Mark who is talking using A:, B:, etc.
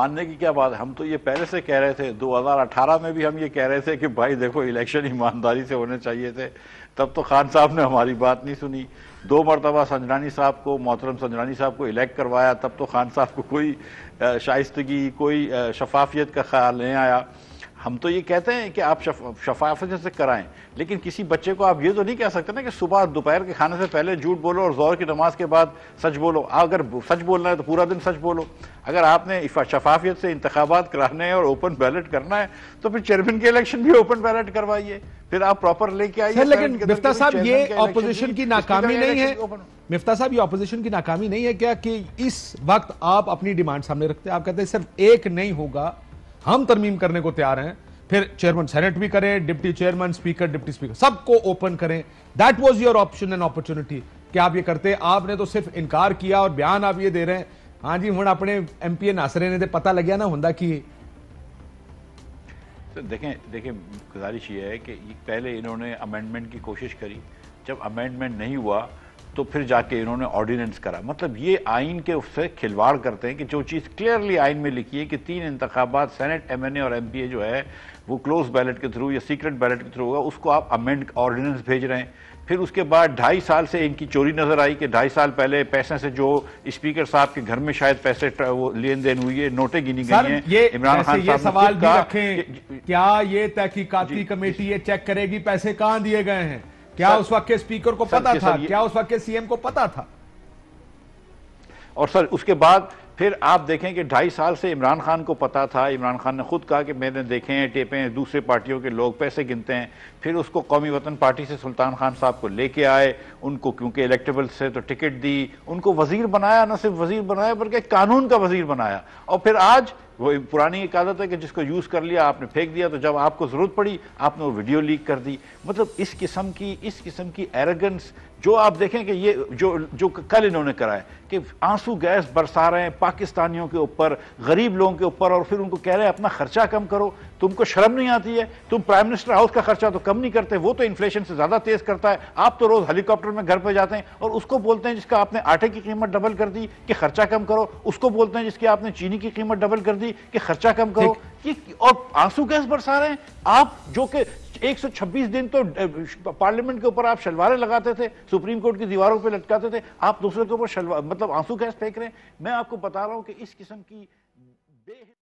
A: मानने की क्या बात है हम तो ये पहले से कह रहे थे 2018 में भी हम ये कह रहे थे कि भाई देखो इलेक्शन ईमानदारी से होने चाहिए थे तब तो खान साहब ने हमारी बात नहीं सुनी दो मरतबा संजरानी साहब को मोहतरम संजरानी साहब को इलेक्ट करवाया तब तो खान साहब को कोई शाइस्तगी कोई शफाफियत का ख्याल नहीं आया हम तो ये कहते हैं कि आप शफ, शफाफत से कराएं लेकिन किसी बच्चे को आप ये तो नहीं कह सकते ना कि सुबह दोपहर के खाने से पहले झूठ बोलो और ज़ोर की नमाज के बाद सच बोलो अगर सच बोलना है तो पूरा दिन सच बोलो अगर आपने शफाफियत से इंतबात कराने हैं और ओपन बैलेट करना है तो फिर चेयरमैन के इलेक्शन भी ओपन बैलेट करवाइए फिर आप प्रॉपर लेके आइए लेकिन मिफ्ता साहब ये ऑपोजिशन की नाकामी नहीं है
B: मिफ्ता साहब ये ऑपोजिशन की नाकामी नहीं है क्या कि इस वक्त आप अपनी डिमांड सामने रखते हैं आप कहते हैं सिर्फ एक नहीं होगा हम तरमीम करने को तैयार हैं फिर चेयरमैन सेनेट भी करें deputy chairman speaker deputy speaker सबको ओपन करें that was your option and opportunity क्या आप ये करते आपने तो सिर्फ इनकार किया और बयान आप ये दे रहे हैं हाँ जी हूँ अपने एम पी ए नासरे ने तो पता लग गया ना होंगे की
A: तो देखें देखें गुजारिश ये है कि पहले इन्होंने अमेंडमेंट की कोशिश करी जब अमेंडमेंट नहीं हुआ तो फिर जाके इन्होंने ऑर्डिनेंस करा मतलब ये आइन के उससे खिलवाड़ करते हैं कि जो चीज़ क्लियरली आइन में लिखी है कि तीन इंतबात सेनेट एम एन ए और एम पी ए जो है वो क्लोज बैलेट के थ्रू या सीक्रेट बैलेट के थ्रू होगा उसको आप अमेंड ऑर्डिनेंस भेज रहे हैं फिर उसके बाद ढाई साल से इनकी चोरी नज़र आई कि ढाई साल पहले पैसे से जो स्पीकर साहब के घर में शायद पैसे वो लेन देन हुई है नोटें गिनी गई हैं इमरान खान ये सवाल भी
B: रखें क्या ये तहकीकती कमेटी ये चेक करेगी पैसे कहाँ दिए गए हैं क्या सर, उस वक्त के स्पीकर को पता था क्या उस वक्त के सीएम को पता था
A: और सर उसके बाद फिर आप देखें कि ढाई साल से इमरान खान को पता था इमरान खान ने खुद कहा कि मैंने देखे हैं हैं दूसरे पार्टियों के लोग पैसे गिनते हैं फिर उसको कौमी वतन पार्टी से सुल्तान खान साहब को लेके आए उनको क्योंकि इलेक्टेबल से तो टिकट दी उनको वजीर बनाया न सिर्फ वजीर बनाया बल्कि कानून का वजीर बनाया और फिर आज वो पुरानी एक आदत है कि जिसको यूज़ कर लिया आपने फेंक दिया तो जब आपको ज़रूरत पड़ी आपने वो वीडियो लीक कर दी मतलब इस किस्म की इस किस्म की एरगेंस जो आप देखें कि ये जो जो कल इन्होंने कराया कि आंसू गैस बरसा रहे हैं पाकिस्तानियों के ऊपर गरीब लोगों के ऊपर और फिर उनको कह रहे हैं अपना खर्चा कम करो तुमको शर्म नहीं आती है तुम प्राइम मिनिस्टर हाउस का खर्चा तो कम नहीं करते वो तो इन्फ्लेशन से ज़्यादा तेज़ करता है आप तो रोज़ हेलीकॉप्टर में घर पर जाते हैं और उसको बोलते हैं जिसका आपने आटे की कीमत डबल कर दी कि खर्चा कम करो उसको बोलते हैं जिसकी आपने चीनी की कीमत डबल कर दी भी कि खर्चा कम करो कि और आंसू कैस बरसा रहे हैं आप जो कि 126 दिन तो पार्लियामेंट के ऊपर आप शलवारें लगाते थे सुप्रीम कोर्ट की दीवारों पे लटकाते थे आप दूसरे के ऊपर मतलब आंसू कैस फेंक रहे हैं मैं आपको बता रहा हूं कि इस किस्म की